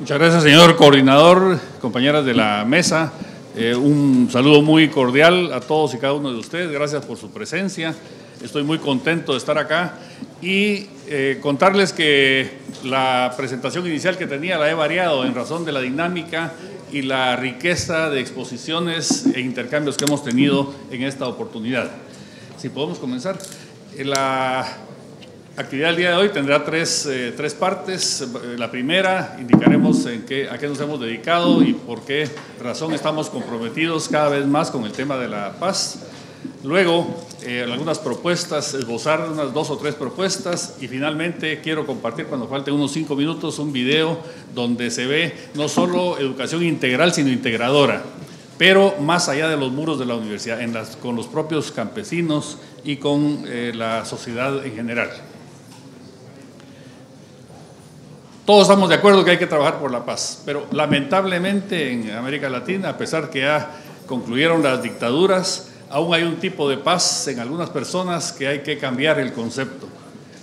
Muchas gracias, señor coordinador, compañeras de la mesa. Eh, un saludo muy cordial a todos y cada uno de ustedes. Gracias por su presencia. Estoy muy contento de estar acá y eh, contarles que la presentación inicial que tenía la he variado en razón de la dinámica y la riqueza de exposiciones e intercambios que hemos tenido en esta oportunidad. Si podemos comenzar. Eh, la actividad del día de hoy tendrá tres, eh, tres partes. Eh, la primera, indicaremos a qué nos hemos dedicado y por qué razón estamos comprometidos cada vez más con el tema de la paz. Luego, eh, algunas propuestas, esbozar unas dos o tres propuestas y finalmente quiero compartir cuando falten unos cinco minutos un video donde se ve no solo educación integral, sino integradora pero más allá de los muros de la universidad, con los propios campesinos y con la sociedad en general. todos estamos de acuerdo que hay que trabajar por la paz, pero lamentablemente en América Latina, a pesar que ya concluyeron las dictaduras, aún hay un tipo de paz en algunas personas que hay que cambiar el concepto.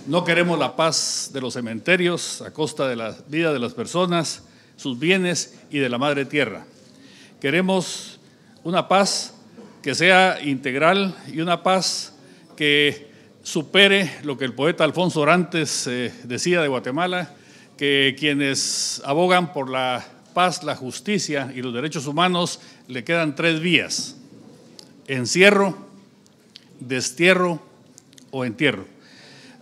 No queremos la paz de los cementerios a costa de la vida de las personas, sus bienes y de la madre tierra. Queremos una paz que sea integral y una paz que supere lo que el poeta Alfonso Orantes eh, decía de Guatemala, que quienes abogan por la paz, la justicia y los derechos humanos le quedan tres vías, encierro, destierro o entierro.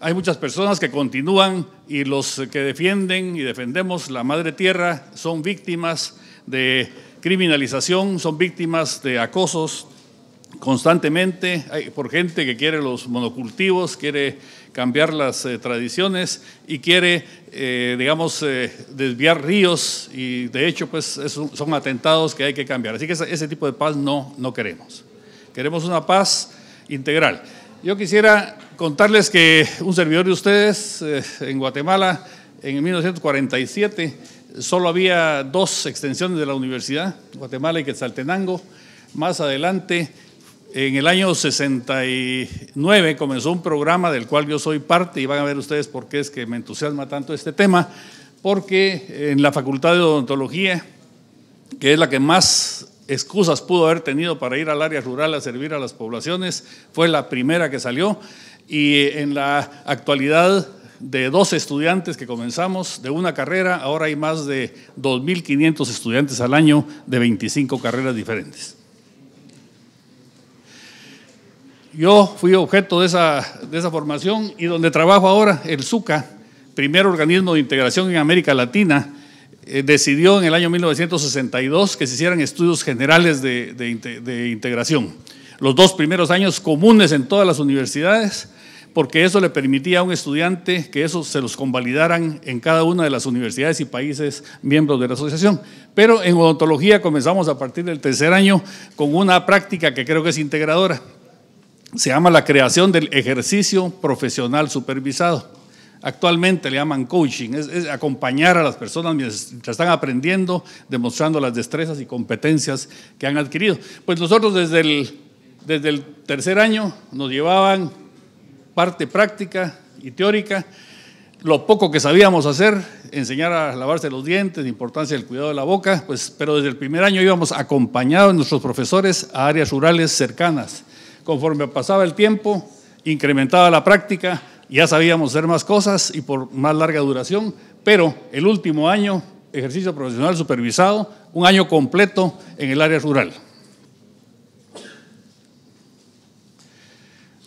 Hay muchas personas que continúan y los que defienden y defendemos la madre tierra son víctimas de criminalización, son víctimas de acosos, constantemente por gente que quiere los monocultivos, quiere cambiar las eh, tradiciones y quiere, eh, digamos, eh, desviar ríos y de hecho, pues son atentados que hay que cambiar. Así que ese, tipo de paz no, no queremos. Queremos una paz integral. Yo quisiera contarles que un servidor de ustedes en Guatemala, en 1947, solo había dos extensiones de la universidad, Guatemala y Quetzaltenango. Más adelante, en el año 69 comenzó un programa del cual yo soy parte y van a ver ustedes por qué es que me entusiasma tanto este tema, porque en la Facultad de Odontología, que es la que más excusas pudo haber tenido para ir al área rural a servir a las poblaciones, fue la primera que salió y en la actualidad de dos estudiantes que comenzamos de una carrera, ahora hay más de 2.500 estudiantes al año de 25 carreras diferentes. Yo fui objeto de esa, de esa formación y donde trabajo ahora, el SUCA, primer organismo de integración en América Latina, eh, decidió en el año 1962 que se hicieran estudios generales de, de, integración. Los dos primeros años comunes en todas las universidades, porque eso le permitía a un estudiante que eso se los convalidaran en cada una de las universidades y países miembros de la asociación. Pero en odontología comenzamos a partir del tercer año con una práctica que creo que es integradora se llama la creación del ejercicio profesional supervisado. Actualmente le llaman coaching, es, acompañar a las personas mientras están aprendiendo, demostrando las destrezas y competencias que han adquirido. Pues nosotros desde el, desde el tercer año nos llevaban parte práctica y teórica, lo poco que sabíamos hacer, enseñar a lavarse los dientes, importancia del cuidado de la boca, pues, pero desde el primer año íbamos acompañados nuestros profesores a áreas rurales cercanas conforme pasaba el tiempo, incrementaba la práctica, ya sabíamos hacer más cosas y por más larga duración, pero el último año, ejercicio profesional supervisado, un año completo en el área rural.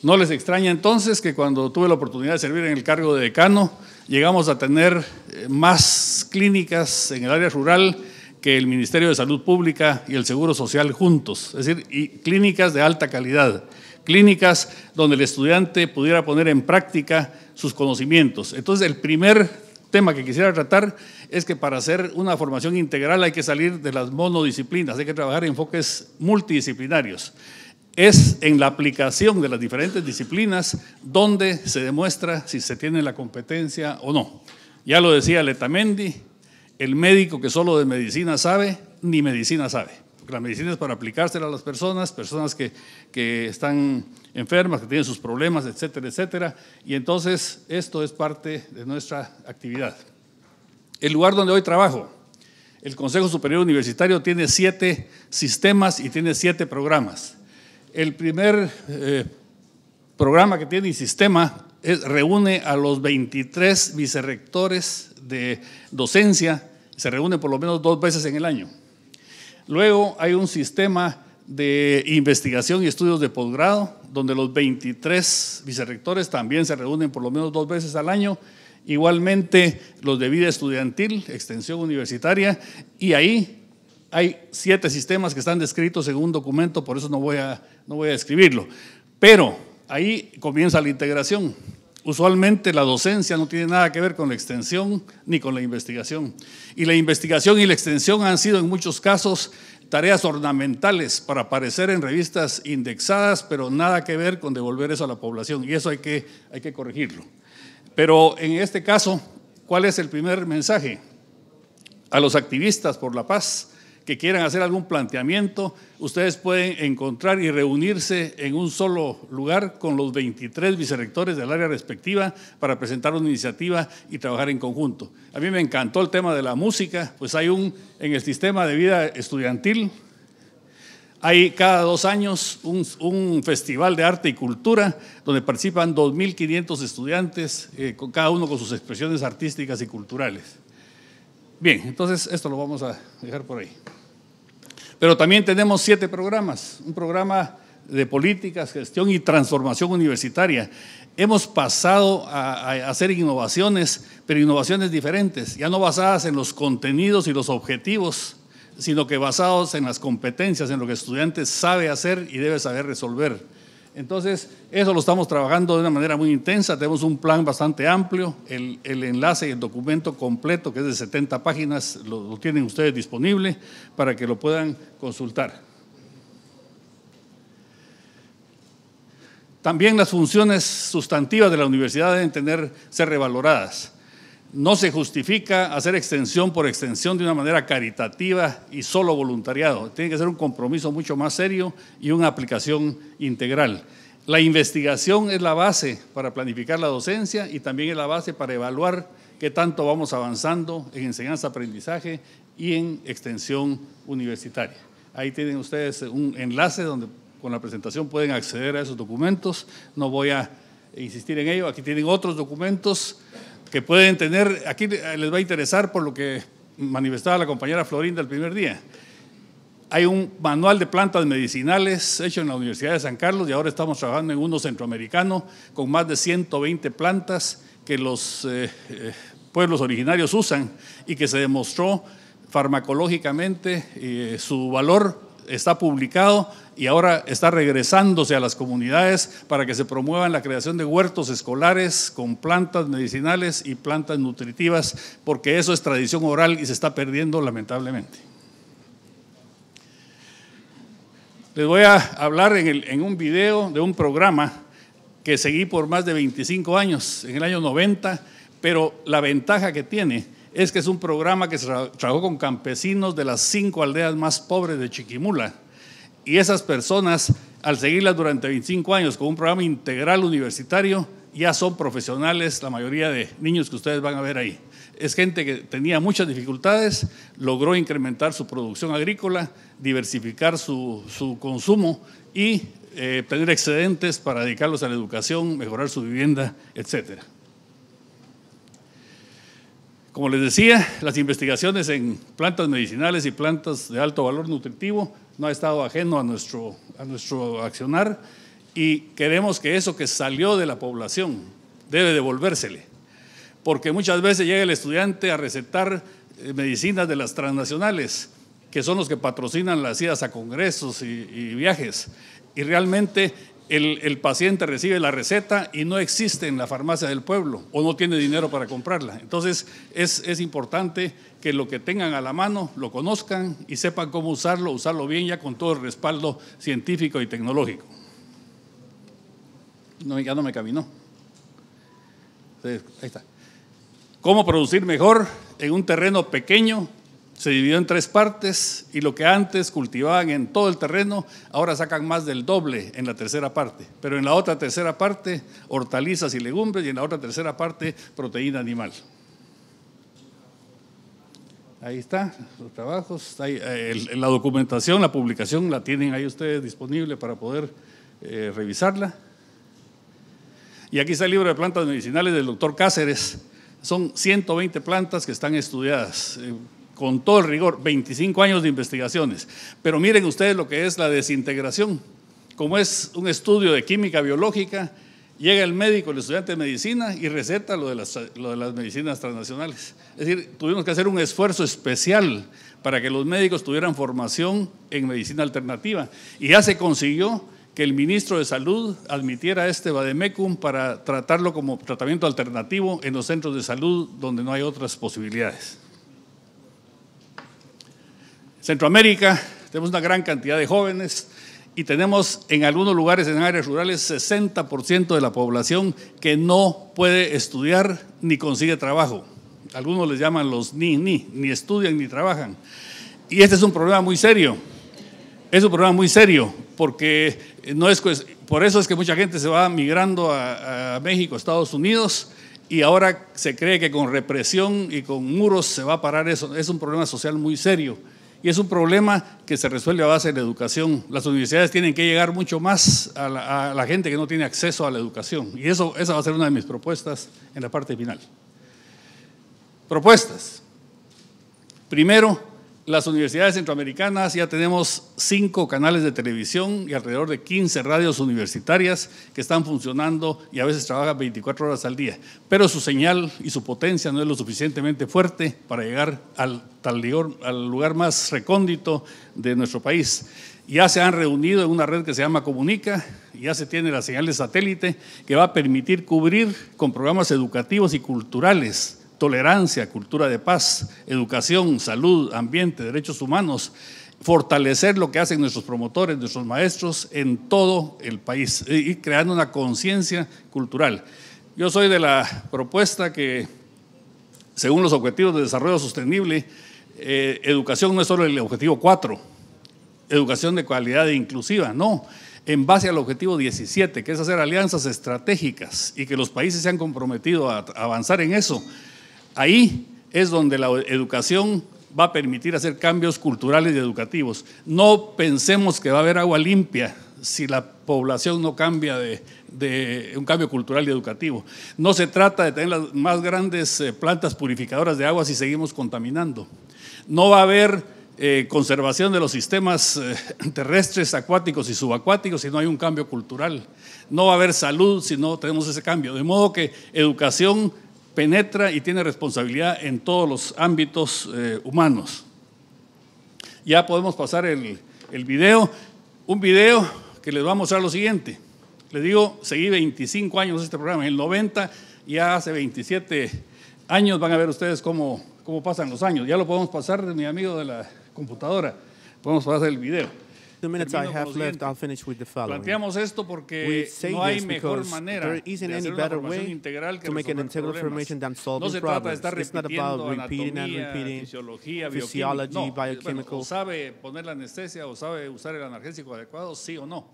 No les extraña entonces que cuando tuve la oportunidad de servir en el cargo de decano, llegamos a tener eh, más clínicas en el área rural que el Ministerio de Salud Pública y el Seguro Social juntos, es decir, y clínicas de alta calidad, clínicas donde el estudiante pudiera poner en práctica sus conocimientos. Entonces, el primer tema que quisiera tratar es que para hacer una formación integral hay que salir de las monodisciplinas, hay que trabajar en enfoques multidisciplinarios. Es en la aplicación de las diferentes disciplinas donde se demuestra si se tiene la competencia o no. Ya lo decía Letamendi, el médico que solo de medicina sabe, ni medicina sabe. Porque la medicina es para aplicársela a las personas, personas que, están enfermas, que tienen sus problemas, etcétera, etcétera. Y entonces esto es parte de nuestra actividad. El lugar donde hoy trabajo, el Consejo Superior Universitario tiene siete sistemas y tiene siete programas. El primer eh, programa que tiene y sistema es, reúne a los 23 vicerrectores de docencia se reúnen por lo menos dos veces en el año. Luego hay un sistema de investigación y estudios de posgrado, donde los 23 vicerrectores también se reúnen por lo menos dos veces al año. Igualmente los de vida estudiantil, extensión universitaria, y ahí hay siete sistemas que están descritos en un documento, por eso no voy a, no voy a describirlo. Pero ahí comienza la integración Usualmente la docencia no tiene nada que ver con la extensión ni con la investigación. Y la investigación y la extensión han sido en muchos casos tareas ornamentales para aparecer en revistas indexadas, pero nada que ver con devolver eso a la población. Y eso hay que, hay que corregirlo. Pero en este caso, ¿cuál es el primer mensaje? A los activistas por la paz, que quieran hacer algún planteamiento, ustedes pueden encontrar y reunirse en un solo lugar con los 23 vicerrectores del área respectiva para presentar una iniciativa y trabajar en conjunto. A mí me encantó el tema de la música, pues hay un, en el sistema de vida estudiantil, hay cada dos años un, festival de arte y cultura donde participan 2.500 estudiantes, eh, cada uno con sus expresiones artísticas y culturales. Bien, entonces esto lo vamos a dejar por ahí. Pero también tenemos siete programas, un programa de políticas, gestión y transformación universitaria. Hemos pasado a, hacer innovaciones, pero innovaciones diferentes, ya no basadas en los contenidos y los objetivos, sino que basados en las competencias, en lo que el estudiante sabe hacer y debe saber resolver. Entonces, eso lo estamos trabajando de una manera muy intensa, tenemos un plan bastante amplio, el, enlace y el documento completo, que es de 70 páginas, lo, tienen ustedes disponible para que lo puedan consultar. También las funciones sustantivas de la universidad deben tener, ser revaloradas. No se justifica hacer extensión por extensión de una manera caritativa y solo voluntariado. Tiene que ser un compromiso mucho más serio y una aplicación integral. La investigación es la base para planificar la docencia y también es la base para evaluar qué tanto vamos avanzando en enseñanza-aprendizaje y en extensión universitaria. Ahí tienen ustedes un enlace donde con la presentación pueden acceder a esos documentos. No voy a insistir en ello. Aquí tienen otros documentos que pueden tener, aquí les va a interesar por lo que manifestaba la compañera Florinda el primer día. Hay un manual de plantas medicinales hecho en la Universidad de San Carlos y ahora estamos trabajando en uno centroamericano con más de 120 plantas que los eh, eh, pueblos originarios usan y que se demostró farmacológicamente eh, su valor está publicado y ahora está regresándose a las comunidades para que se promuevan la creación de huertos escolares con plantas medicinales y plantas nutritivas, porque eso es tradición oral y se está perdiendo lamentablemente. Les voy a hablar en, un video de un programa que seguí por más de 25 años, en el año 90, pero la ventaja que tiene es que es un programa que se trabajó con campesinos de las cinco aldeas más pobres de Chiquimula. Y esas personas, al seguirlas durante 25 años con un programa integral universitario, ya son profesionales, la mayoría de niños que ustedes van a ver ahí. Es gente que tenía muchas dificultades, logró incrementar su producción agrícola, diversificar su, consumo y eh, tener excedentes para dedicarlos a la educación, mejorar su vivienda, etcétera. Como les decía, las investigaciones en plantas medicinales y plantas de alto valor nutritivo no ha estado ajeno a nuestro, a nuestro accionar y queremos que eso que salió de la población debe devolvérsele, porque muchas veces llega el estudiante a recetar eh, medicinas de las transnacionales, que son los que patrocinan las idas a congresos y, y viajes, y realmente el, paciente recibe la receta y no existe en la farmacia del pueblo o no tiene dinero para comprarla. Entonces es, importante que lo que tengan a la mano lo conozcan y sepan cómo usarlo, usarlo bien ya con todo el respaldo científico y tecnológico. ya no me caminó. Ahí está. ¿Cómo producir mejor en un terreno pequeño se dividió en tres partes y lo que antes cultivaban en todo el terreno, ahora sacan más del doble en la tercera parte. Pero en la otra tercera parte, hortalizas y legumbres y en la otra tercera parte, proteína animal. Ahí está, los trabajos, eh, la documentación, la publicación la tienen ahí ustedes disponible para poder eh, revisarla. Y aquí está el libro de plantas medicinales del doctor Cáceres. Son 120 plantas que están estudiadas. Eh, con todo el rigor, 25 años de investigaciones. Pero miren ustedes lo que es la desintegración. Como es un estudio de química biológica, llega el médico, el estudiante de medicina y receta lo de las, medicinas transnacionales. Es decir, tuvimos que hacer un esfuerzo especial para que los médicos tuvieran formación en medicina alternativa. Y ya se consiguió que el ministro de Salud admitiera este vademecum para tratarlo como tratamiento alternativo en los centros de salud donde no hay otras posibilidades. Centroamérica, tenemos una gran cantidad de jóvenes y tenemos en algunos lugares, en áreas rurales, 60% de la población que no puede estudiar ni consigue trabajo. Algunos les llaman los ni, ni, ni estudian ni trabajan. Y este es un problema muy serio. Es un problema muy serio porque no es por eso es que mucha gente se va migrando a, a México, Estados Unidos y ahora se cree que con represión y con muros se va a parar eso. Es un problema social muy serio. Y es un problema que se resuelve a base de la educación. Las universidades tienen que llegar mucho más a la, a la gente que no tiene acceso a la educación. Y eso, esa va a ser una de mis propuestas en la parte final. Propuestas. Primero, las universidades centroamericanas ya tenemos cinco canales de televisión y alrededor de 15 radios universitarias que están funcionando y a veces trabajan 24 horas al día, pero su señal y su potencia no es lo suficientemente fuerte para llegar al, al lugar más recóndito de nuestro país. Ya se han reunido en una red que se llama Comunica, ya se tiene la señal de satélite que va a permitir cubrir con programas educativos y culturales tolerancia, cultura de paz, educación, salud, ambiente, derechos humanos, fortalecer lo que hacen nuestros promotores, nuestros maestros en todo el país y creando una conciencia cultural. Yo soy de la propuesta que, según los objetivos de desarrollo sostenible, eh, educación no es solo el objetivo 4, educación de calidad e inclusiva, no, en base al objetivo 17, que es hacer alianzas estratégicas y que los países se han comprometido a avanzar en eso Ahí es donde la educación va a permitir hacer cambios culturales y educativos. No pensemos que va a haber agua limpia si la población no cambia de, un cambio cultural y educativo. No se trata de tener las más grandes eh, plantas purificadoras de agua si seguimos contaminando. No va a haber eh, conservación de los sistemas eh, terrestres, acuáticos y subacuáticos si no hay un cambio cultural. No va a haber salud si no tenemos ese cambio. De modo que educación penetra y tiene responsabilidad en todos los ámbitos eh, humanos. Ya podemos pasar el, el video, un video que les va a mostrar lo siguiente. Les digo, seguí 25 años este programa, en el 90, ya hace 27 años van a ver ustedes cómo, cómo pasan los años. Ya lo podemos pasar, mi amigo de la computadora, podemos pasar el video. the minutes I have left, I'll finish with the following. Planteamos esto porque no hay mejor manera there isn't de any better way integral que to make an integral formation than solving no problems. It's not about repeating and repeating physiology, no, biochemical. Bueno, sabe poner la anestesia o sabe usar el analgésico adecuado, sí o no.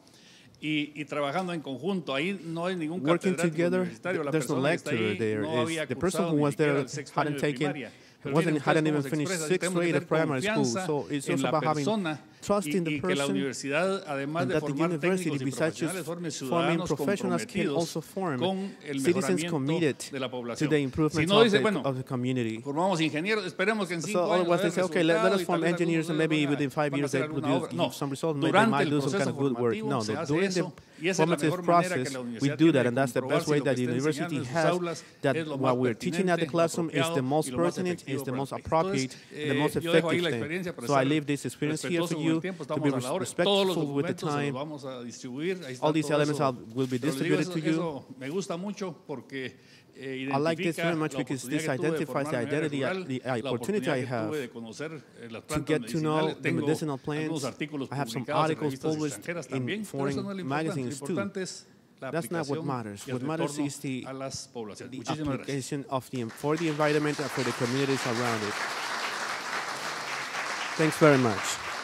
Y, y, trabajando en conjunto. Ahí no hay ningún Working together, universitario. La there's no lecturer there. No había the person who was there hadn't taken, hadn't even finished sixth grade of primary school. So it's also about having trust in the person and that the university, besides forming professionals, can also form citizens committed to the improvement of, the, of the community. So otherwise they say, okay, let, let us form engineers and maybe within five years they produce no. some results, maybe they might do some kind of good work. No, during the formative process, we do that, and that's the best way that the university has that what we're teaching at the classroom is the most pertinent, is the most appropriate, the most effective thing. So I leave this experience here for you to be res respectful with the time. All these elements will be distributed to you. Eh, I like this very much because this identifies the identity, the opportunity I have eh, to get to know the medicinal plants. I have some articles published in foreign magazines too. That's not what matters. What matters is the, the application of the, for the environment and for the communities around it. Thanks very much.